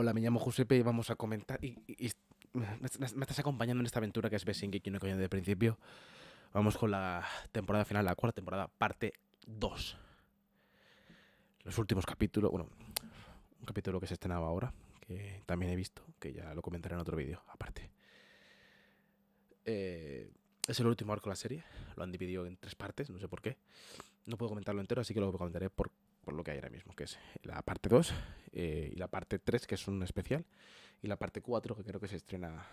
Hola, me llamo Josepe y vamos a comentar. Y, me, estás acompañando en esta aventura que es Besingeki no de principio. Vamos con la temporada final, la cuarta temporada, parte 2. Los últimos capítulos, bueno, un capítulo que se estrenaba ahora, que también he visto, que ya lo comentaré en otro vídeo, aparte. Eh, es el último arco de la serie, lo han dividido en tres partes, no sé por qué. No puedo comentarlo entero, así que lo comentaré por por lo que hay ahora mismo, que es la parte 2 eh, y la parte 3, que es un especial, y la parte 4, que creo que se estrena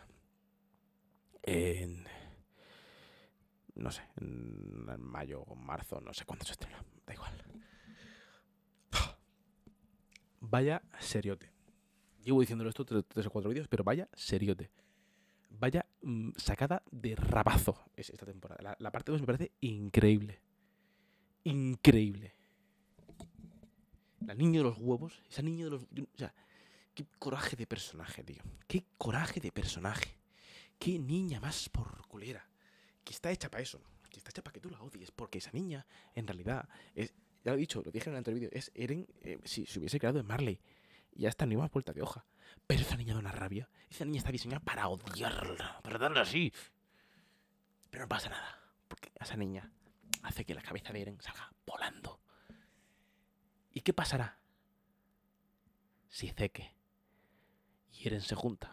en... No sé, en mayo o marzo, no sé cuándo se estrena, da igual. Vaya seriote. Llevo diciéndolo esto tres, o cuatro vídeos, pero vaya seriote vaya mm, sacada de rabazo esta temporada. la parte 2 me parece increíble. Increíble. La niña de los huevos, esa niña de los... O sea, qué coraje de personaje, tío. Qué coraje de personaje. Qué niña más por Que está hecha para eso. Que está hecha para que tú la odies. Porque esa niña, en realidad, es... Ya lo he dicho, lo dije en el anterior vídeo. Es Eren, eh, si se hubiese creado en Marley. Y está ni más vuelta de hoja. Pero esa niña da una rabia. Esa niña está diseñada para odiarla. Para darla así. Pero no pasa nada. Porque esa niña hace que la cabeza de Eren salga volando. ¿Y qué pasará? Si Zeke y Eren se junta.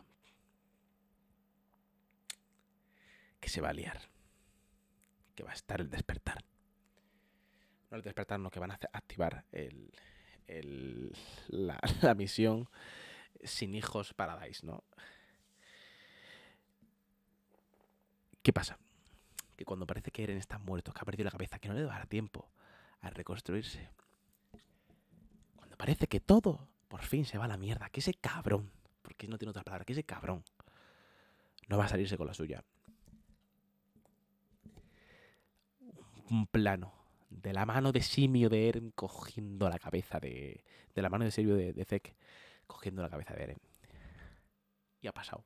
que se va a liar, que va a estar el despertar. No el despertar, no, que van a activar la, la, misión sin hijos Paradise, ¿no? ¿Qué pasa? Que cuando parece que Eren está muerto, que ha perdido la cabeza, que no le va a dar tiempo a reconstruirse, parece que todo por fin se va a la mierda. Que ese cabrón, porque no tiene otra palabra, que ese cabrón no va a salirse con la suya. Un plano de la mano de Simio de Eren cogiendo la cabeza de. De la mano de Simio de, de cogiendo la cabeza de Eren. Y ha pasado.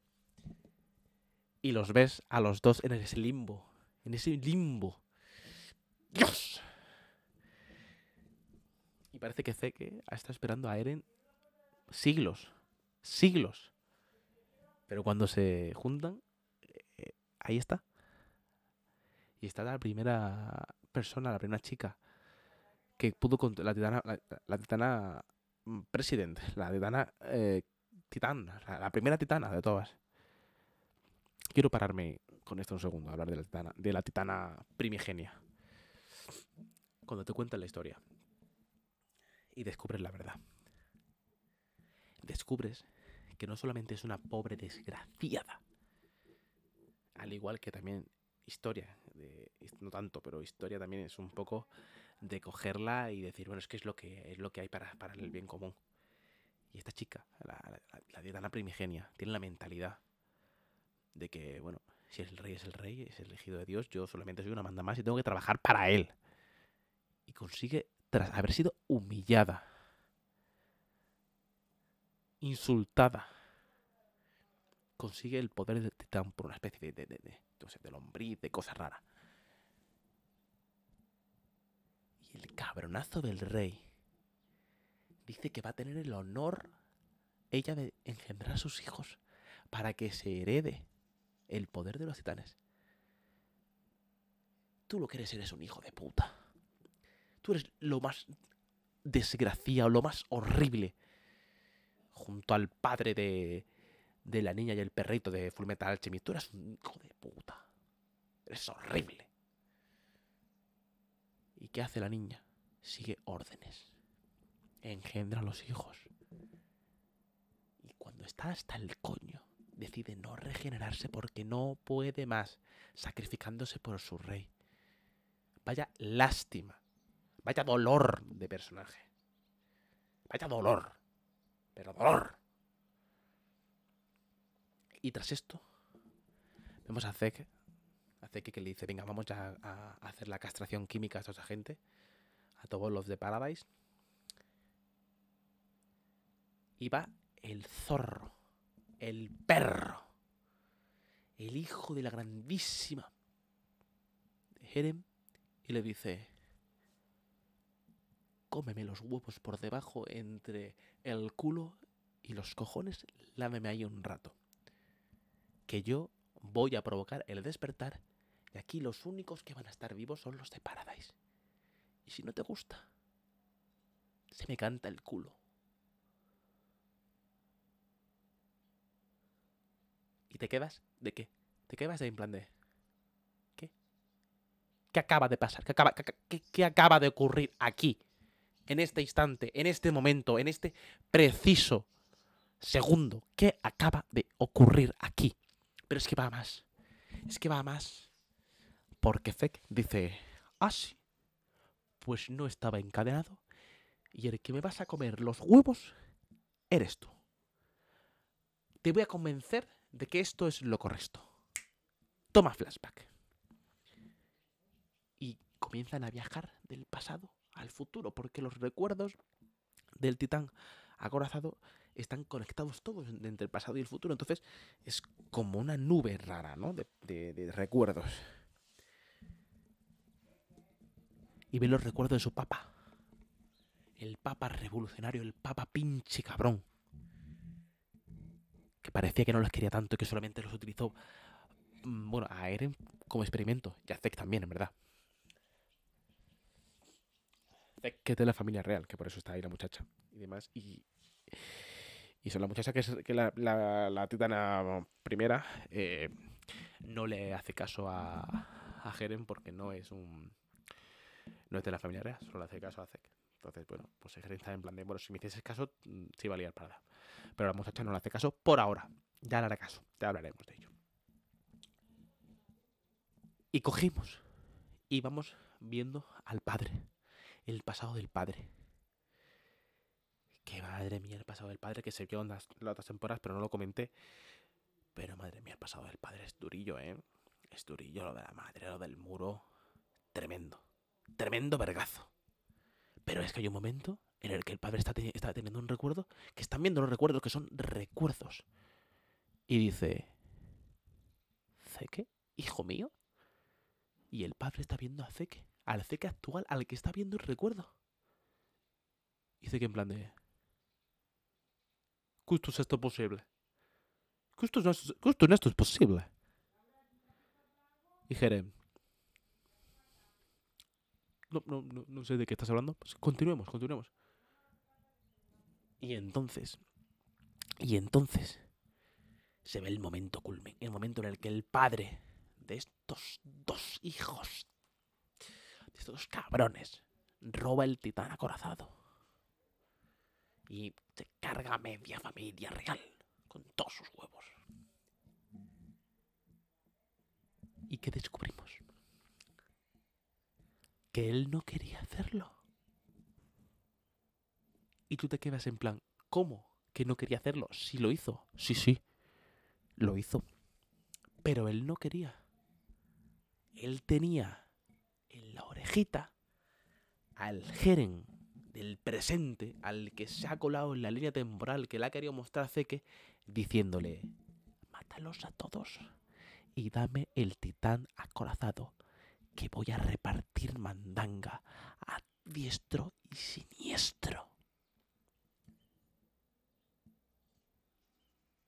Y los ves a los dos en ese limbo. En ese limbo. ¡Dios! Y parece que Zeke ha estado esperando a Eren siglos. Siglos. Pero cuando se juntan, eh, eh, ahí está. Y está la primera persona, la primera chica que pudo contra la titana, la, la titana mm, la titana eh, la, primera titana de todas. Quiero pararme con esto un segundo, hablar de la titana, de la titana primigenia. Cuando te cuentan la historia, y descubres la verdad. Descubres que no solamente es una pobre desgraciada, al igual que también historia, no tanto, pero historia también es un poco de cogerla y decir, bueno, es que es lo que, es lo que hay para, para el bien común. Y esta chica, la, la, la primigenia, tiene la mentalidad de que, bueno, si el rey es el rey, es elegido de Dios, yo solamente soy una manda más y tengo que trabajar para él. Y consigue, tras haber sido humillada, insultada, consigue el poder del titán por una especie de, de, de, de lombriz, de cosas rara. Y el cabronazo del rey dice que va a tener el honor ella de engendrar a sus hijos para que se herede el poder de los titanes. Tú lo que eres, eres un hijo de puta. Tú eres lo más desgracia o lo más horrible. Junto al padre de, de la niña y el perrito de Fullmetal Alchemist. Tú eres un hijo de puta. Eres horrible. ¿Y qué hace la niña? Sigue órdenes. Engendra a los hijos. Y cuando está hasta el coño, decide no regenerarse porque no puede más, sacrificándose por su rey. Vaya lástima Vaya dolor de personaje. Vaya dolor. Pero dolor. Y tras esto, vemos a Zeke. A Zeke que le dice, venga, vamos a, hacer la castración química a toda esa gente. A todos los de Paradise. Y va el zorro. El perro. El hijo de la grandísima Jerem. Y le dice, cómeme los huevos por debajo entre el culo y los cojones, lámeme ahí un rato. Que yo voy a provocar el despertar y aquí los únicos que van a estar vivos son los de Paradise. Y si no te gusta, se me canta el culo. ¿Y te quedas? ¿De qué? ¿Te quedas de en ¿Qué? ¿Qué acaba de pasar? ¿Qué acaba, qué acaba de ocurrir aquí? en este instante, en este momento, en este preciso segundo. ¿Qué acaba de ocurrir aquí? Pero es que va más. Es que va más. Porque Zek dice, ah, sí. Pues no estaba encadenado. Y el que me vas a comer los huevos eres tú. Te voy a convencer de que esto es lo correcto. Toma flashback. Y comienzan a viajar del pasado al futuro, porque los recuerdos del titán acorazado están conectados todos entre el pasado y el futuro. Entonces es como una nube rara, ¿no? De, de recuerdos. Y ve los recuerdos de su papa. El papa revolucionario, el papa pinche cabrón. Que parecía que no los quería tanto y que solamente los utilizó, mm, bueno, a Eren como experimento. Y a Zek también, en verdad que es de la familia real, que por eso está ahí la muchacha y demás. Y, y son la muchacha que la, titana primera eh, no le hace caso a, a porque no es un. No es de la familia real, solo le hace caso a Zek. Entonces, bueno, pues Jeren está en plan de, bueno, si me hicieses caso, mm, sí valía nada, Pero la muchacha no le hace caso por ahora. Ya le hará caso, ya hablaremos de ello. Y cogimos y vamos viendo al padre el pasado del padre. Que madre mía, el pasado del padre, que se vio en las, otras temporadas, pero no lo comenté. Pero madre mía, el pasado del padre es durillo, ¿eh? Es durillo lo de la madre, lo del muro. Tremendo. Tremendo vergazo. Pero es que hay un momento en el que el padre está, está teniendo un recuerdo, que están viendo los recuerdos, que son recuerdos. Y dice, ¿Zeke? ¿Hijo mío? Y el padre está viendo a Zeke al Zeke actual, al que está viendo el recuerdo. Y que en plan de... Justo es esto posible. Justo es, justo esto es posible. Y Jerem. No, no, no, no sé de qué estás hablando. Pues continuemos, continuemos. Y entonces... Y entonces... Se ve el momento culmen. El momento en el que el padre de estos dos hijos estos cabrones. Roba el titán acorazado. Y se carga media familia real. Con todos sus huevos. ¿Y qué descubrimos? Que él no quería hacerlo. Y tú te quedas en plan, ¿cómo? Que no quería hacerlo. Si lo hizo. Sí, sí. Lo hizo. Pero él no quería. Él tenía al Jeren del presente, al que se ha colado en la línea temporal que le ha querido mostrar Zeke, diciéndole: Mátalos a todos y dame el titán acorazado, que voy a repartir mandanga a diestro y siniestro.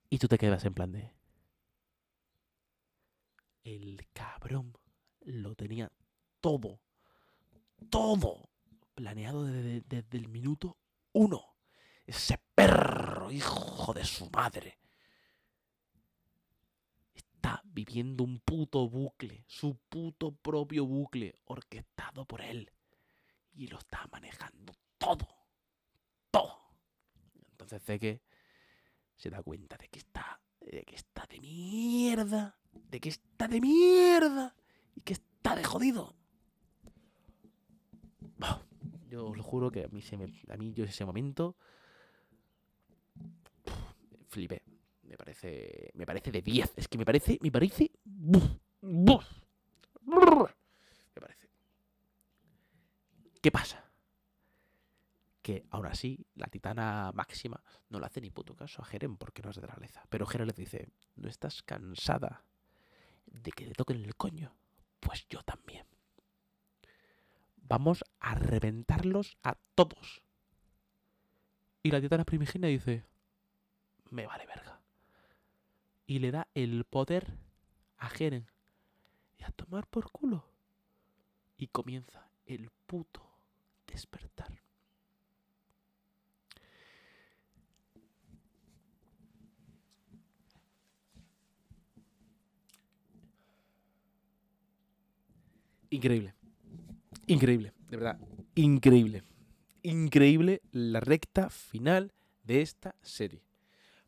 Y tú te quedas en plan de. El cabrón lo tenía todo todo planeado desde, el minuto uno. Ese perro, hijo de su madre. Está viviendo un puto bucle, su puto propio bucle, orquestado por él. Y lo está manejando todo. Todo. Entonces sé que se da cuenta de que está, de que está de mierda, de que está de mierda y que está de jodido. Yo os lo juro que a mí, se me, a mí yo ese momento flipé. Me parece, me parece de 10. Es que me parece, me parece... Me parece. ¿Qué pasa? que aún así la titana máxima no le hace ni puto caso a Jeren porque no es de realeza. Pero Jeren le dice, ¿no estás cansada de que te toquen el coño? Pues yo también. Vamos a reventarlos a todos. Y la titana primigenia dice, me vale verga. Y le da el poder a Jeren. Y a tomar por culo. Y comienza el puto despertar. Increíble. Increíble, de verdad, increíble. Increíble la recta final de esta serie.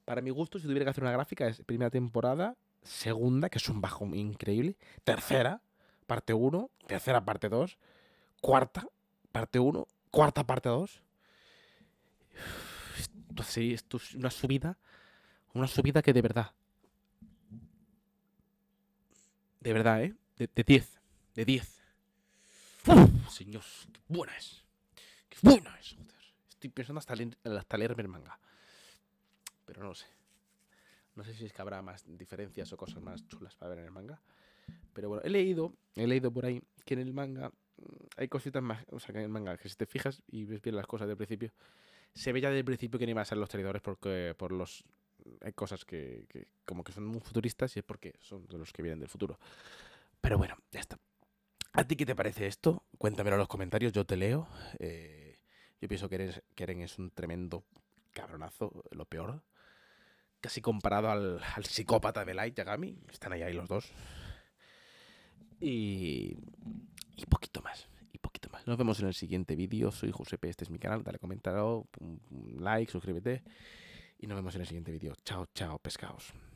Para mi gusto, si tuviera que hacer una gráfica, es primera temporada, segunda, que es un bajo increíble, tercera, parte 1, tercera parte 2, cuarta parte 1, cuarta parte 2. Esto, es una subida, una subida que de verdad, de verdad, ¿eh? De 10, de 10. Uf, señor, qué buena es. Qué buena es, Estoy pensando hasta, leerme el manga. Pero no lo sé. No sé si es que habrá más diferencias o cosas más chulas para ver en el manga. Pero bueno, he leído, he leído por ahí que en el manga mm, hay cositas más. O sea, que en el manga, que si te fijas y ves bien las cosas del principio, se ve ya del principio principio no iban a ser los traidores porque, por los. Mm, hay cosas que como que son muy futuristas y es porque son de los que vienen del futuro. Pero bueno, ya está. ¿A ti qué te parece esto? Cuéntamelo en los comentarios, yo te leo. Eh, yo pienso que Eren es un tremendo cabronazo, lo peor. Casi comparado al, psicópata de Light Yagami. Están ahí, ahí los dos. Y, y poquito más. Y poquito más. Nos vemos en el siguiente vídeo. Soy Josepe, este es mi canal. Dale comentario, like, suscríbete. Y nos vemos en el siguiente vídeo. Chao, chao, pescados.